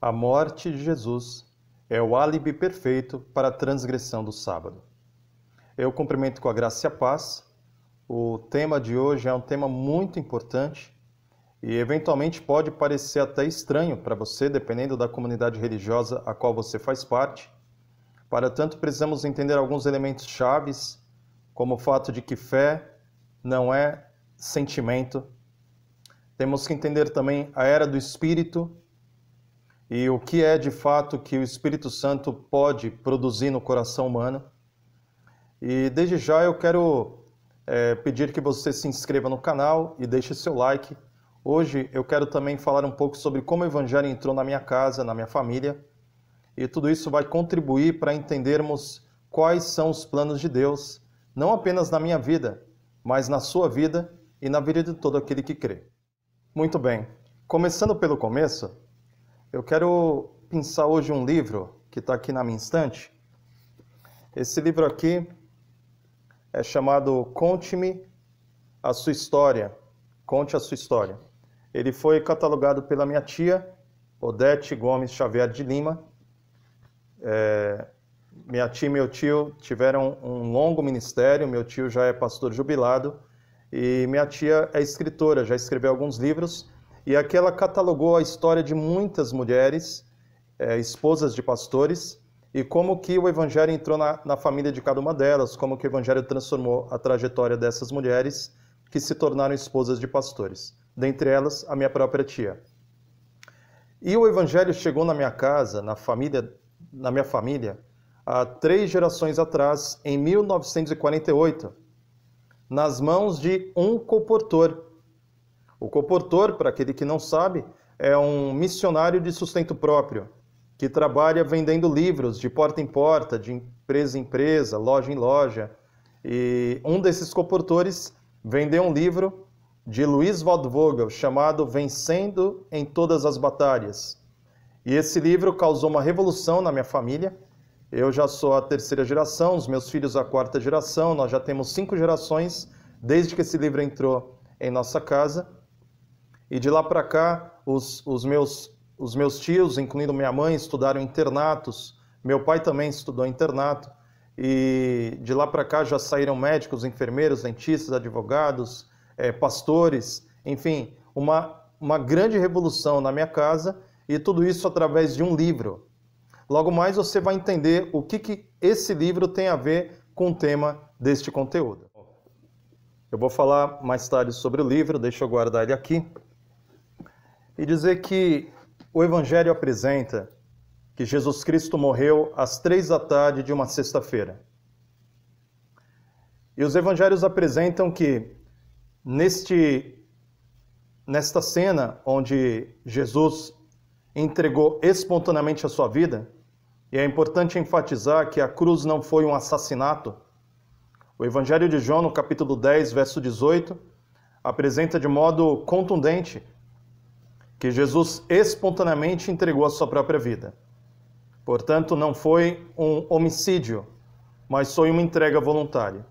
A morte de Jesus é o álibi perfeito para a transgressão do sábado. Eu cumprimento com a graça e a paz. O tema de hoje é um tema muito importante e eventualmente pode parecer até estranho para você, dependendo da comunidade religiosa a qual você faz parte. Para tanto, precisamos entender alguns elementos chaves, como o fato de que fé não é sentimento. Temos que entender também a era do espírito e o que é de fato que o Espírito Santo pode produzir no coração humano. E desde já eu quero é, pedir que você se inscreva no canal e deixe seu like. Hoje eu quero também falar um pouco sobre como o Evangelho entrou na minha casa, na minha família. E tudo isso vai contribuir para entendermos quais são os planos de Deus, não apenas na minha vida, mas na sua vida e na vida de todo aquele que crê. Muito bem, começando pelo começo, eu quero pensar hoje um livro que está aqui na minha estante. Esse livro aqui é chamado Conte-me a sua história. Conte a sua história. Ele foi catalogado pela minha tia, Odete Gomes Xavier de Lima. É, minha tia e meu tio tiveram um longo ministério. Meu tio já é pastor jubilado e minha tia é escritora, já escreveu alguns livros e aqui ela catalogou a história de muitas mulheres, é, esposas de pastores, e como que o evangelho entrou na, na família de cada uma delas, como que o evangelho transformou a trajetória dessas mulheres que se tornaram esposas de pastores, dentre elas a minha própria tia. E o evangelho chegou na minha casa, na família, na minha família, há três gerações atrás, em 1948, nas mãos de um comportor o coportor, para aquele que não sabe, é um missionário de sustento próprio, que trabalha vendendo livros de porta em porta, de empresa em empresa, loja em loja. E um desses coportores vendeu um livro de Luiz Waldvogel chamado Vencendo em Todas as Batalhas. E esse livro causou uma revolução na minha família. Eu já sou a terceira geração, os meus filhos a quarta geração, nós já temos cinco gerações desde que esse livro entrou em nossa casa. E de lá para cá, os, os, meus, os meus tios, incluindo minha mãe, estudaram internatos. Meu pai também estudou internato. E de lá para cá já saíram médicos, enfermeiros, dentistas, advogados, é, pastores, enfim, uma, uma grande revolução na minha casa e tudo isso através de um livro. Logo mais você vai entender o que, que esse livro tem a ver com o tema deste conteúdo. Eu vou falar mais tarde sobre o livro, deixa eu guardar ele aqui e dizer que o Evangelho apresenta que Jesus Cristo morreu às três da tarde de uma sexta-feira. E os Evangelhos apresentam que neste nesta cena onde Jesus entregou espontaneamente a sua vida, e é importante enfatizar que a cruz não foi um assassinato. O Evangelho de João, no capítulo 10, verso 18, apresenta de modo contundente que Jesus espontaneamente entregou a sua própria vida. Portanto, não foi um homicídio, mas foi uma entrega voluntária.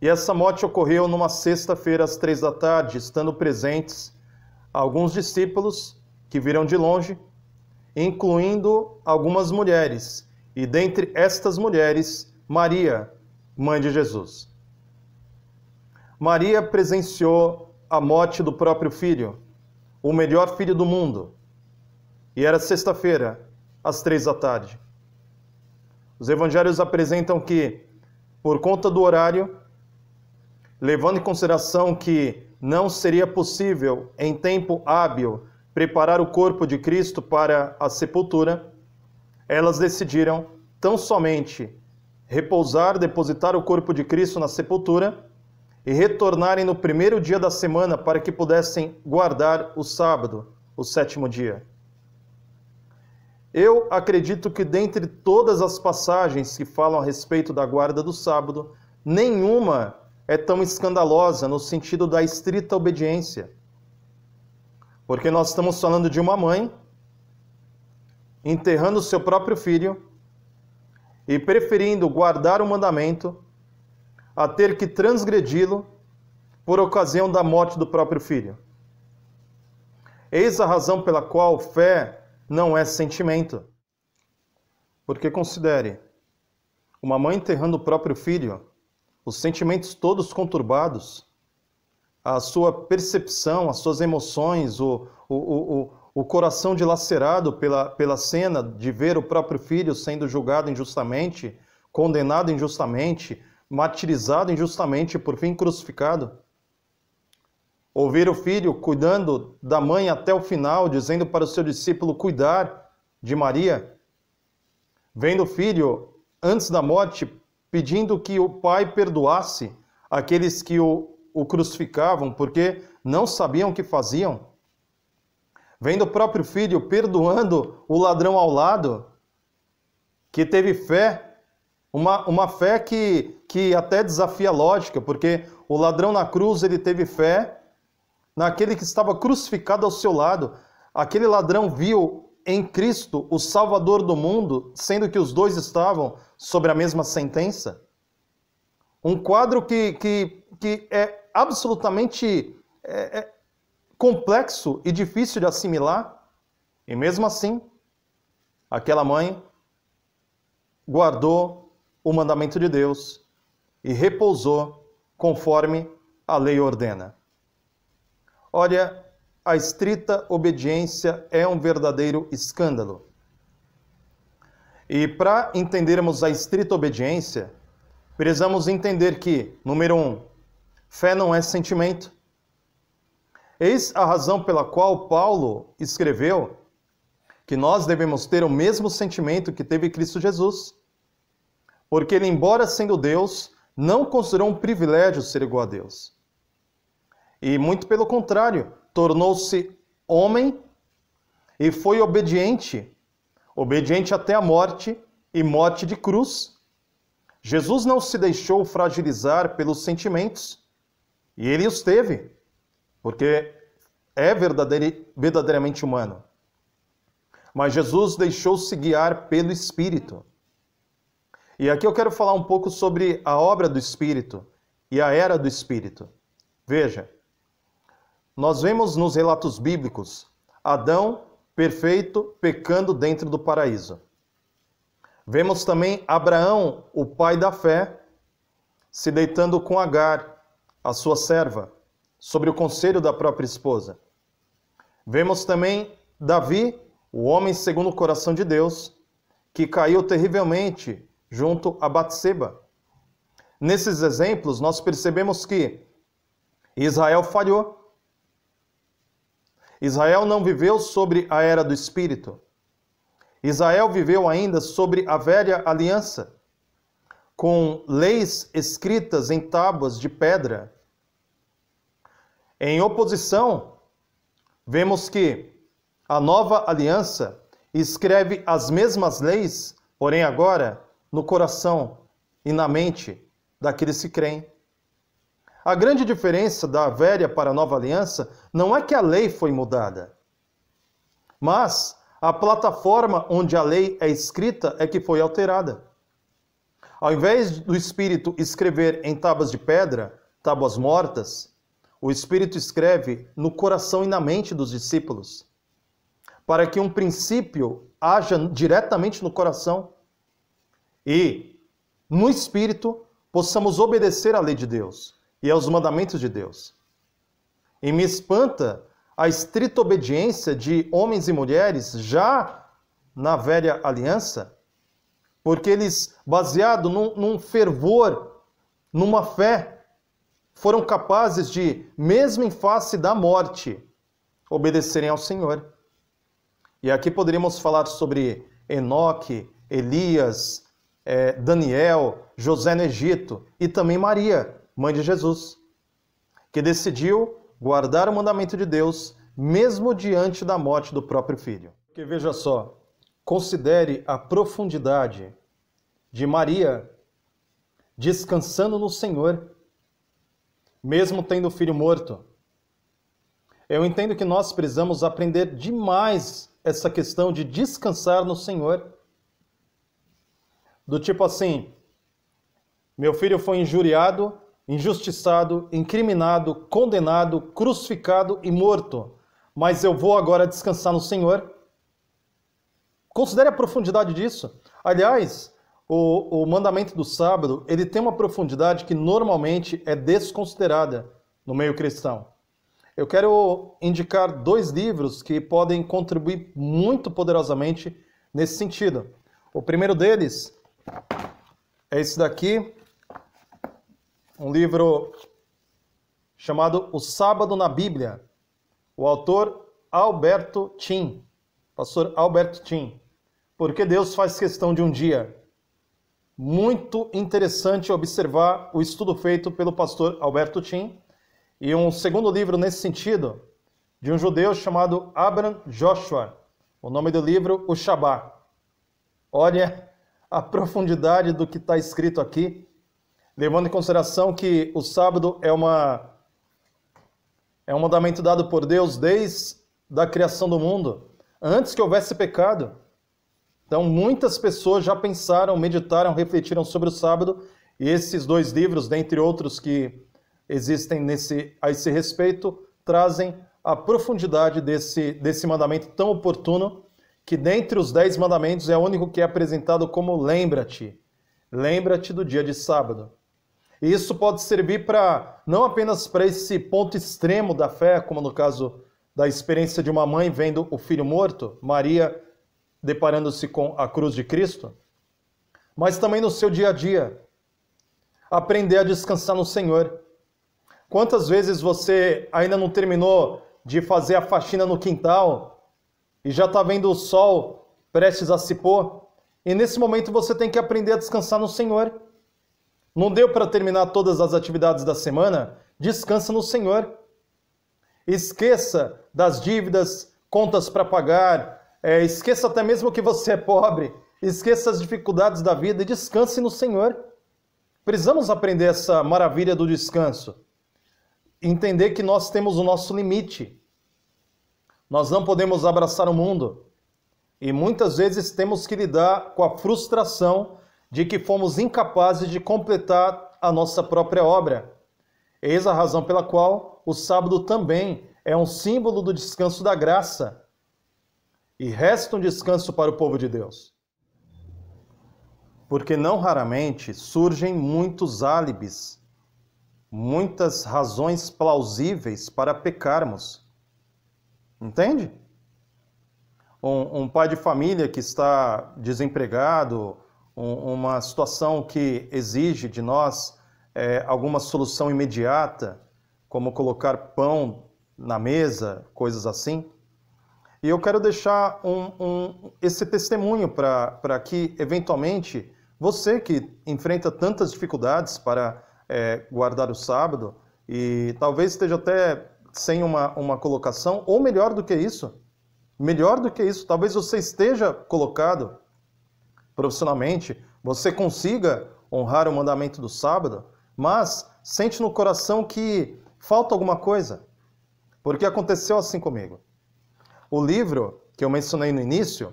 E essa morte ocorreu numa sexta-feira às três da tarde, estando presentes alguns discípulos que viram de longe, incluindo algumas mulheres, e dentre estas mulheres, Maria, mãe de Jesus. Maria presenciou a morte do próprio filho o melhor filho do mundo. E era sexta-feira, às três da tarde. Os evangelhos apresentam que, por conta do horário, levando em consideração que não seria possível, em tempo hábil, preparar o corpo de Cristo para a sepultura, elas decidiram tão somente repousar, depositar o corpo de Cristo na sepultura e retornarem no primeiro dia da semana para que pudessem guardar o sábado, o sétimo dia. Eu acredito que dentre todas as passagens que falam a respeito da guarda do sábado, nenhuma é tão escandalosa no sentido da estrita obediência. Porque nós estamos falando de uma mãe enterrando seu próprio filho e preferindo guardar o mandamento a ter que transgredi-lo por ocasião da morte do próprio filho. Eis a razão pela qual fé não é sentimento. Porque considere, uma mãe enterrando o próprio filho, os sentimentos todos conturbados, a sua percepção, as suas emoções, o, o, o, o coração dilacerado pela, pela cena de ver o próprio filho sendo julgado injustamente, condenado injustamente, martirizado injustamente, por fim crucificado? Ouvir o filho cuidando da mãe até o final, dizendo para o seu discípulo cuidar de Maria? Vendo o filho, antes da morte, pedindo que o pai perdoasse aqueles que o, o crucificavam, porque não sabiam o que faziam? Vendo o próprio filho perdoando o ladrão ao lado, que teve fé uma, uma fé que, que até desafia a lógica, porque o ladrão na cruz ele teve fé naquele que estava crucificado ao seu lado. Aquele ladrão viu em Cristo o Salvador do mundo, sendo que os dois estavam sobre a mesma sentença. Um quadro que, que, que é absolutamente é, é complexo e difícil de assimilar. E mesmo assim, aquela mãe guardou o mandamento de Deus e repousou conforme a lei ordena. Olha, a estrita obediência é um verdadeiro escândalo. E para entendermos a estrita obediência, precisamos entender que, número um, fé não é sentimento. Eis a razão pela qual Paulo escreveu que nós devemos ter o mesmo sentimento que teve Cristo Jesus porque ele, embora sendo Deus, não considerou um privilégio ser igual a Deus. E muito pelo contrário, tornou-se homem e foi obediente, obediente até a morte e morte de cruz. Jesus não se deixou fragilizar pelos sentimentos, e ele os teve, porque é verdadeiramente humano. Mas Jesus deixou-se guiar pelo Espírito. E aqui eu quero falar um pouco sobre a obra do Espírito e a era do Espírito. Veja, nós vemos nos relatos bíblicos Adão perfeito pecando dentro do paraíso. Vemos também Abraão, o pai da fé, se deitando com Agar, a sua serva, sobre o conselho da própria esposa. Vemos também Davi, o homem segundo o coração de Deus, que caiu terrivelmente junto a Batseba. Nesses exemplos, nós percebemos que Israel falhou. Israel não viveu sobre a era do Espírito. Israel viveu ainda sobre a velha aliança, com leis escritas em tábuas de pedra. Em oposição, vemos que a nova aliança escreve as mesmas leis, porém agora no coração e na mente daqueles que creem. A grande diferença da velha para a nova aliança não é que a lei foi mudada, mas a plataforma onde a lei é escrita é que foi alterada. Ao invés do Espírito escrever em tábuas de pedra, tábuas mortas, o Espírito escreve no coração e na mente dos discípulos, para que um princípio haja diretamente no coração e, no espírito, possamos obedecer à lei de Deus e aos mandamentos de Deus. E me espanta a estrita obediência de homens e mulheres já na velha aliança, porque eles, baseado num, num fervor, numa fé, foram capazes de, mesmo em face da morte, obedecerem ao Senhor. E aqui poderíamos falar sobre Enoque, Elias, é, Daniel, José no Egito e também Maria, mãe de Jesus, que decidiu guardar o mandamento de Deus mesmo diante da morte do próprio filho. Porque veja só, considere a profundidade de Maria descansando no Senhor, mesmo tendo o filho morto. Eu entendo que nós precisamos aprender demais essa questão de descansar no Senhor do tipo assim: meu filho foi injuriado, injustiçado, incriminado, condenado, crucificado e morto, mas eu vou agora descansar no Senhor. Considere a profundidade disso. Aliás, o, o mandamento do sábado ele tem uma profundidade que normalmente é desconsiderada no meio cristão. Eu quero indicar dois livros que podem contribuir muito poderosamente nesse sentido. O primeiro deles é esse daqui, um livro chamado O Sábado na Bíblia, o autor Alberto Tim, pastor Alberto Tim. Porque Deus faz questão de um dia? Muito interessante observar o estudo feito pelo pastor Alberto Tim e um segundo livro nesse sentido, de um judeu chamado Abram Joshua. O nome do livro, O Shabá. Olha, a profundidade do que está escrito aqui, levando em consideração que o sábado é uma é um mandamento dado por Deus desde da criação do mundo, antes que houvesse pecado. Então, muitas pessoas já pensaram, meditaram, refletiram sobre o sábado, e esses dois livros, dentre outros que existem nesse, a esse respeito, trazem a profundidade desse, desse mandamento tão oportuno que dentre os dez mandamentos é o único que é apresentado como lembra-te. Lembra-te do dia de sábado. E isso pode servir para não apenas para esse ponto extremo da fé, como no caso da experiência de uma mãe vendo o filho morto, Maria deparando-se com a cruz de Cristo, mas também no seu dia a dia. Aprender a descansar no Senhor. Quantas vezes você ainda não terminou de fazer a faxina no quintal e já está vendo o sol prestes a se pôr, e nesse momento você tem que aprender a descansar no Senhor. Não deu para terminar todas as atividades da semana? Descansa no Senhor. Esqueça das dívidas, contas para pagar, é, esqueça até mesmo que você é pobre, esqueça as dificuldades da vida e descanse no Senhor. Precisamos aprender essa maravilha do descanso. Entender que nós temos o nosso limite. Nós não podemos abraçar o mundo. E muitas vezes temos que lidar com a frustração de que fomos incapazes de completar a nossa própria obra. Eis a razão pela qual o sábado também é um símbolo do descanso da graça. E resta um descanso para o povo de Deus. Porque não raramente surgem muitos álibis, muitas razões plausíveis para pecarmos Entende? Um, um pai de família que está desempregado, um, uma situação que exige de nós é, alguma solução imediata, como colocar pão na mesa, coisas assim. E eu quero deixar um, um, esse testemunho para que, eventualmente, você que enfrenta tantas dificuldades para é, guardar o sábado e talvez esteja até sem uma, uma colocação, ou melhor do que isso, melhor do que isso, talvez você esteja colocado profissionalmente, você consiga honrar o mandamento do sábado, mas sente no coração que falta alguma coisa. Porque aconteceu assim comigo. O livro que eu mencionei no início,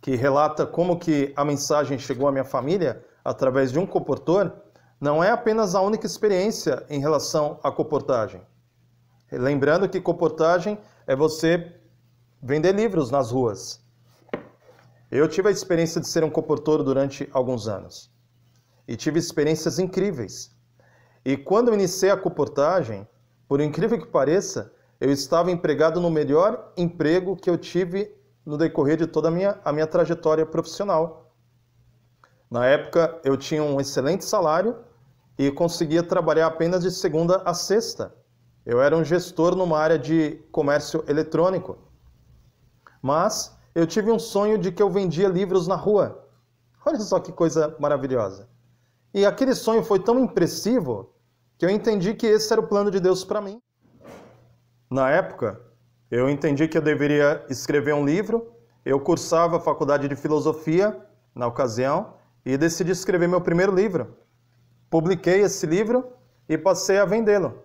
que relata como que a mensagem chegou à minha família através de um comportor, não é apenas a única experiência em relação à comportagem. Lembrando que comportagem é você vender livros nas ruas. Eu tive a experiência de ser um comportor durante alguns anos e tive experiências incríveis. E quando iniciei a comportagem, por incrível que pareça, eu estava empregado no melhor emprego que eu tive no decorrer de toda a minha, a minha trajetória profissional. Na época, eu tinha um excelente salário e conseguia trabalhar apenas de segunda a sexta. Eu era um gestor numa área de comércio eletrônico. Mas eu tive um sonho de que eu vendia livros na rua. Olha só que coisa maravilhosa. E aquele sonho foi tão impressivo que eu entendi que esse era o plano de Deus para mim. Na época, eu entendi que eu deveria escrever um livro. Eu cursava a faculdade de filosofia na ocasião e decidi escrever meu primeiro livro. Publiquei esse livro e passei a vendê-lo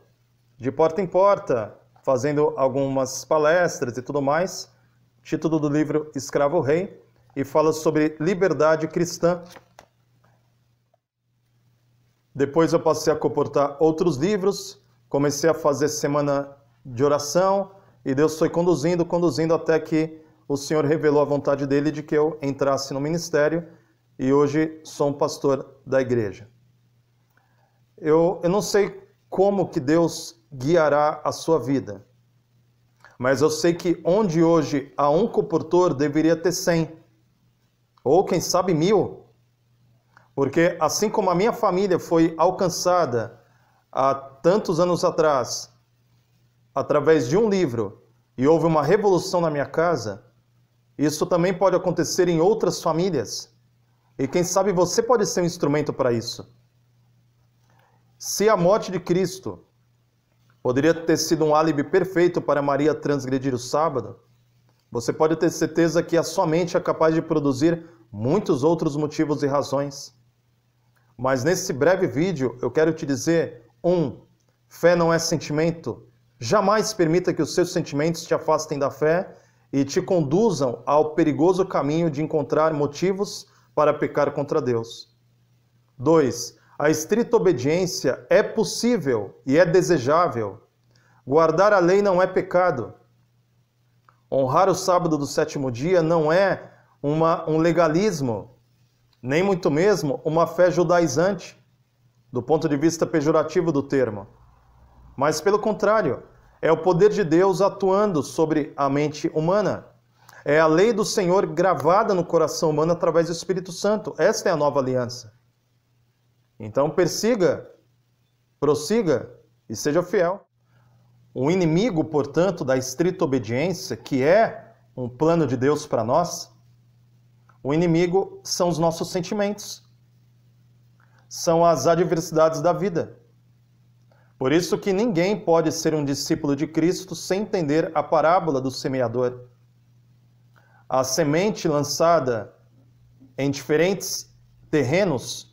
de porta em porta, fazendo algumas palestras e tudo mais. Título do livro Escravo Rei e fala sobre liberdade cristã. Depois eu passei a comportar outros livros, comecei a fazer semana de oração e Deus foi conduzindo, conduzindo até que o Senhor revelou a vontade dele de que eu entrasse no ministério e hoje sou um pastor da igreja. Eu, eu não sei como que Deus guiará a sua vida. Mas eu sei que onde hoje há um coportor, deveria ter cem, ou quem sabe mil. Porque assim como a minha família foi alcançada há tantos anos atrás, através de um livro, e houve uma revolução na minha casa, isso também pode acontecer em outras famílias. E quem sabe você pode ser um instrumento para isso. Se a morte de Cristo Poderia ter sido um álibi perfeito para Maria transgredir o sábado. Você pode ter certeza que a sua mente é capaz de produzir muitos outros motivos e razões. Mas nesse breve vídeo eu quero te dizer: 1. Um, fé não é sentimento. Jamais permita que os seus sentimentos te afastem da fé e te conduzam ao perigoso caminho de encontrar motivos para pecar contra Deus. 2. A estrita obediência é possível e é desejável. Guardar a lei não é pecado. Honrar o sábado do sétimo dia não é uma, um legalismo, nem muito mesmo uma fé judaizante, do ponto de vista pejorativo do termo. Mas, pelo contrário, é o poder de Deus atuando sobre a mente humana. É a lei do Senhor gravada no coração humano através do Espírito Santo. Esta é a nova aliança. Então persiga, prossiga e seja fiel. O inimigo, portanto, da estrita obediência, que é um plano de Deus para nós, o inimigo são os nossos sentimentos, são as adversidades da vida. Por isso que ninguém pode ser um discípulo de Cristo sem entender a parábola do semeador. A semente lançada em diferentes terrenos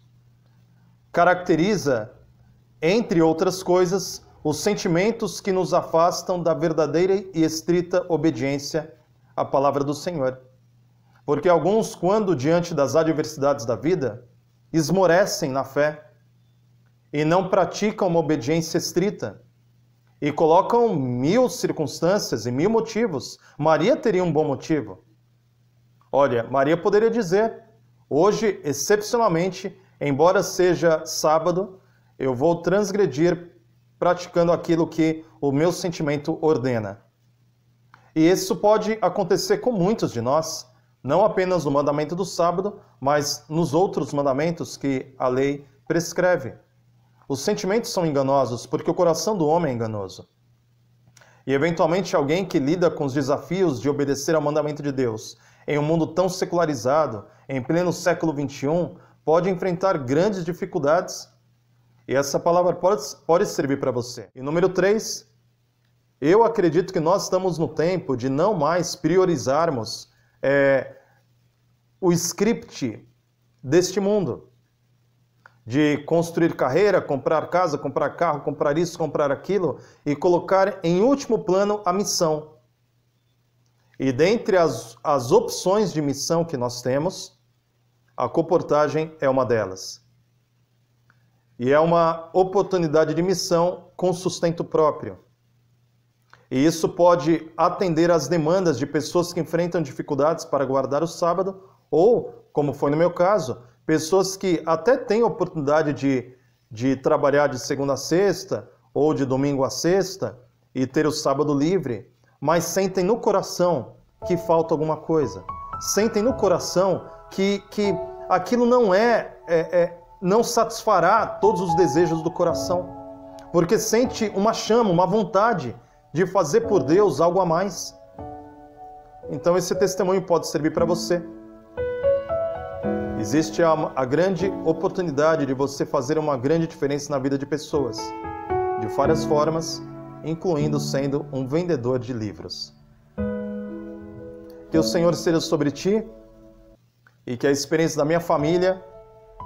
Caracteriza, entre outras coisas, os sentimentos que nos afastam da verdadeira e estrita obediência à palavra do Senhor. Porque alguns, quando diante das adversidades da vida, esmorecem na fé e não praticam uma obediência estrita e colocam mil circunstâncias e mil motivos. Maria teria um bom motivo. Olha, Maria poderia dizer: hoje, excepcionalmente, Embora seja sábado, eu vou transgredir praticando aquilo que o meu sentimento ordena. E isso pode acontecer com muitos de nós, não apenas no mandamento do sábado, mas nos outros mandamentos que a lei prescreve. Os sentimentos são enganosos porque o coração do homem é enganoso. E eventualmente alguém que lida com os desafios de obedecer ao mandamento de Deus em um mundo tão secularizado, em pleno século XXI, pode enfrentar grandes dificuldades e essa palavra pode, pode servir para você. E número 3, eu acredito que nós estamos no tempo de não mais priorizarmos é, o script deste mundo. De construir carreira, comprar casa, comprar carro, comprar isso, comprar aquilo e colocar em último plano a missão. E dentre as, as opções de missão que nós temos, a comportagem é uma delas. E é uma oportunidade de missão com sustento próprio. E isso pode atender às demandas de pessoas que enfrentam dificuldades para guardar o sábado, ou, como foi no meu caso, pessoas que até têm oportunidade de, de trabalhar de segunda a sexta, ou de domingo a sexta, e ter o sábado livre, mas sentem no coração que falta alguma coisa. Sentem no coração que, que aquilo não é, é, é não satisfará todos os desejos do coração, porque sente uma chama, uma vontade de fazer por Deus algo a mais. Então esse testemunho pode servir para você. Existe a, a, grande oportunidade de você fazer uma grande diferença na vida de pessoas, de várias formas, incluindo sendo um vendedor de livros. Que o Senhor seja sobre ti e que a experiência da minha família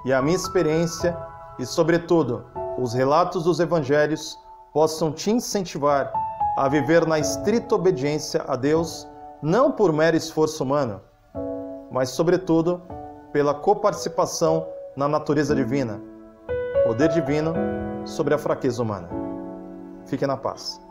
e a minha experiência e, sobretudo, os relatos dos evangelhos possam te incentivar a viver na estrita obediência a Deus, não por mero esforço humano, mas, sobretudo, pela coparticipação na natureza divina, poder divino sobre a fraqueza humana. Fique na paz.